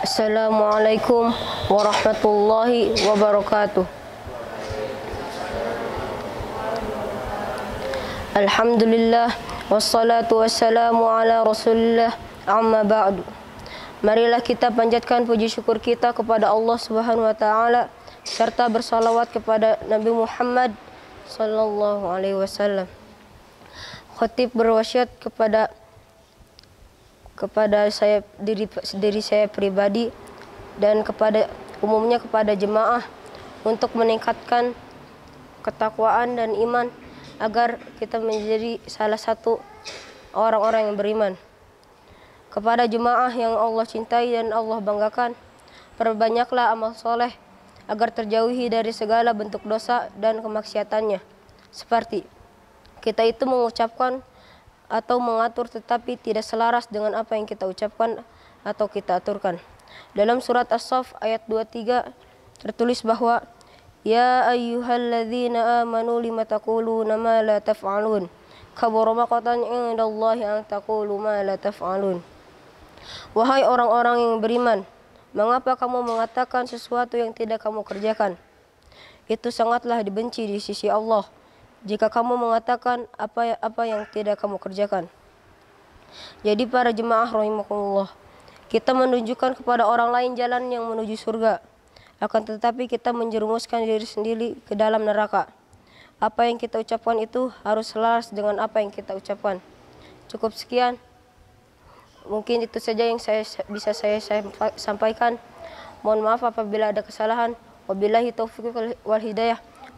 Assalamualaikum warahmatullahi wabarakatuh. Alhamdulillah wassalatu wassalamu ala Rasulillah amma ba'du. Marilah kita panjatkan puji syukur kita kepada Allah Subhanahu wa taala serta bersalawat kepada Nabi Muhammad sallallahu alaihi wasallam. Khatib berwasiat kepada kepada saya diri diri saya pribadi dan kepada umumnya kepada jemaah untuk meningkatkan ketakwaan dan iman agar kita menjadi salah satu orang-orang yang beriman. Kepada jemaah yang Allah cintai dan Allah banggakan, perbanyaklah amal soleh agar terjauhi dari segala bentuk dosa dan kemaksiatannya. Seperti kita itu mengucapkan atau mengatur tetapi tidak selaras dengan apa yang kita ucapkan atau kita aturkan. Dalam surat As-Saff ayat 23 tertulis bahwa Ya ayyuhalladzina amanu lima taquluna ma la taf'alun kabura maqatan indallahi an taqulu ma la taf'alun Wahai orang-orang yang beriman mengapa kamu mengatakan sesuatu yang tidak kamu kerjakan itu sangatlah dibenci di sisi Allah jika kamu mengatakan apa ya, apa yang tidak kamu kerjakan. Jadi para jemaah rahimakumullah, kita menunjukkan kepada orang lain jalan yang menuju surga. Akan tetapi kita menjerumuskan diri sendiri ke dalam neraka. Apa yang kita ucapkan itu harus selaras dengan apa yang kita ucapkan. Cukup sekian. Mungkin itu saja yang saya bisa saya, saya sampaikan. Mohon maaf apabila ada kesalahan. Wabillahi taufiq wal hidayah.